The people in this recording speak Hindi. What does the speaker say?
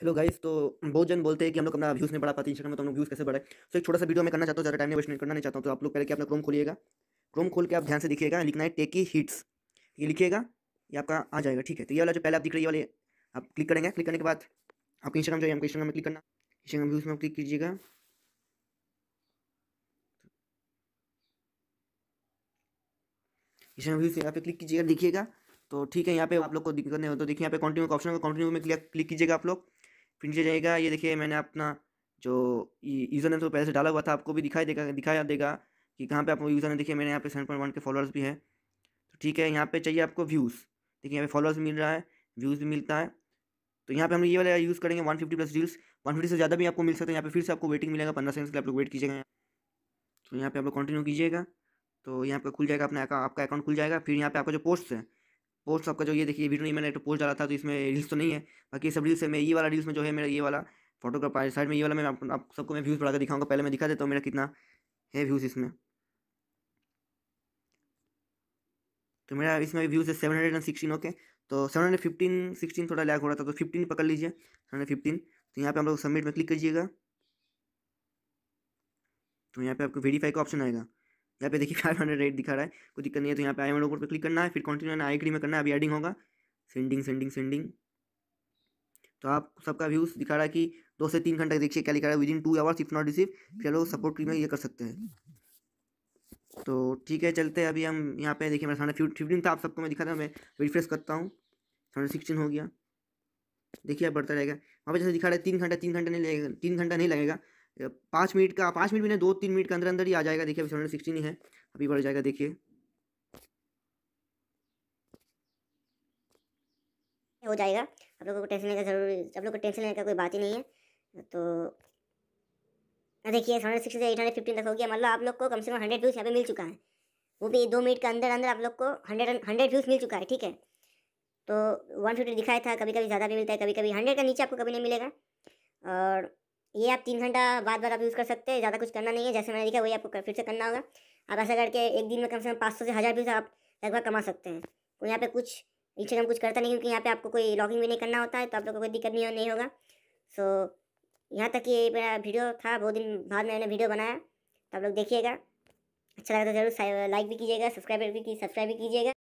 हेलो गाइस तो बहुत जन बोलते हैं कि हम लोग अपना व्यूज़ नहीं बढ़ा पाते इंस्टाग्राम में तो हम व्यूज़ कैसे बढ़े तो एक छोटा सा वीडियो मैं करना चाहता हूँ ज़्यादा टाइम वेस्ट नहीं करना नहीं चाहता हूँ तो आप लोग पहले कि अपना क्रोम खोलिएगा क्रोम खोल के आप ध्यान से दिखिएगा लिखना है टेकी हिट्स ये लिखिएगा ये आपका आ जाएगा ठीक है तो ये वाला जो पहले आप दिख रही है वाले आप क्लिक करेंगे क्लिक करने के बाद आप इंस्टाग्राम जो है इंस्टाग्राम में क्लिक करना इंस्टाग्राम व्यूज़ में क्लिक कीजिएगा इंस्टाग्राम व्यूज़ यहाँ पे क्लिक कीजिएगा दिखिएगा तो ठीक है यहाँ पे आप लोग को दिक्कत नहीं हो तो देखिए यहाँ पे कंटिन्यू का ऑप्शन कंटिन्यू में क्लिक कीजिएगा आप लोग फिर नीचे जाएगा ये देखिए मैंने अपना जो यूज़र नेम तो पहले से डाला हुआ था आपको भी दिखाई देगा दिखाया देगा कि कहाँ पे आप यूज़र नेम देखिए मेरे यहाँ पे सेवन पॉइंट वन के फॉलोअर्स भी है तो ठीक है यहाँ पे चाहिए आपको व्यूज़ देखिए यहाँ पे फॉलोअर्स मिल रहा है व्यूज़ भी मिलता है तो यहाँ पे हम ये वाला यूज़ करेंगे one fifty plus reels one fifty से ज़्यादा भी आपको मिल सकता है यहाँ पे फिर से आपको वेटिंग मिलेगा पंद्रह सेकंड के लिए आप लोग वेट कीजिएगा तो यहाँ पे आप लोग कंटिन्यू कीजिएगा तो यहाँ पे खुल जाएगा अपना आपका अकाउंट खुल जाएगा फिर यहाँ पे आपका जो पोस्ट है पोस्ट आपका जो ये देखिए वीडियो नहीं मैंने तो पोस्ट डाला था तो इसमें रील्स तो नहीं है बाकी सब रील्स है मैं ये वाला रील्स में जो है मेरा ये वाला फोटोग्राफ साइड में ये वाला मैं आप, आप सबको मैं व्यूज़ बढ़ाकर दिखाऊंगा पहले मैं दिखा देता हूँ मेरा कितना है व्यूज़ इसमें तो मेरा इसमें व्यूज़ है seven hundred and sixteen okay तो सेवन हंड्रेड फिफ्टीन सिक्सटीन थोड़ा लैक हो रहा था तो फिफ्टीन पकड़ लीजिए सेवन हंड्रेड फिफ्टीन तो यहाँ पे हम लोग सबमिट में क्लिक कीजिएगा तो यहाँ पे आपको वेरीफाई का ऑप्शन आएगा यहाँ पे देखिए फाइव हंड्रेड एट दिखा रहा है कोई दिक्कत नहीं है तो यहाँ पे आई वन पर क्लिक करना है फिर कंटिन्यू आई आईडी में करना है अभी एडिंग होगा सेंडिंग सेंडिंग सेंडिंग तो आप सबका व्यूज दिखा रहा है कि दो से तीन घंटा देखिए क्या लिखा रहा है within two hours if not receive फिर लोग सपोर्ट टीम में ये कर सकते हैं तो ठीक है चलते हैं अभी हम यहाँ पे देखिए मेरा साढ़े फिफ्टीन था आप सबको मैं दिखा हूँ मैं रिफ्रेश करता हूँ साढ़े सिक्सटीन हो गया देखिए आप बढ़ता रहेगा वहाँ पर जैसे दिखा रहा है तीन घंटा तीन घंटा नहीं लगेगा तीन घंटा नहीं लगेगा पाँच मिनट का पाँच मिनट भी नहीं दो तीन मिनट के अंदर अंदर ही आ जाएगा देखिए अभी सेवन ही है अभी बढ़ जाएगा देखिए हो जाएगा आप लोगों को टेंशन लेने का जरूर आप लोग को टेंशन लेने का कोई बात ही नहीं है तो देखिए हंड्रेड सिक्सटी से एट हंड्रेड फिफ्टीन तक हो गया मतलब आप लोग को कम से कम हंड्रेड व्यूज़ यहाँ पे मिल चुका है वो भी दो मिनट के अंदर अंदर आप लोग को हंड्रेड हंड्रेड व्यूज़ मिल चुका है ठीक है तो वन फिफ्टी दिखाया था कभी कभी ज़्यादा भी मिलता है कभी कभी हंड्रेड का नीचे आपको कभी नहीं मिलेगा और ये आप तीन घंटा बाद बाद आप यूज़ कर सकते हैं ज़्यादा कुछ करना नहीं है जैसे मैंने देखा वही आपको फिर से करना होगा आप ऐसा करके एक दिन में कम से कम पाँच सौ से हज़ार व्यूज़ आप लगभग कमा सकते हैं तो यहाँ पे कुछ इंस्टाग्राम कुछ करता नहीं क्योंकि यहाँ पे आपको कोई लॉगिंग भी नहीं करना होता है तो आप लोग को कोई दिक्कत नहीं, नहीं होगा सो so, यहाँ तक ये मेरा वीडियो था बहुत दिन बाद मैंने वीडियो बनाया तो आप लोग देखिएगा अच्छा लगा तो जरूर लाइक भी कीजिएगा सब्सक्राइब भी सब्सक्राइब भी कीजिएगा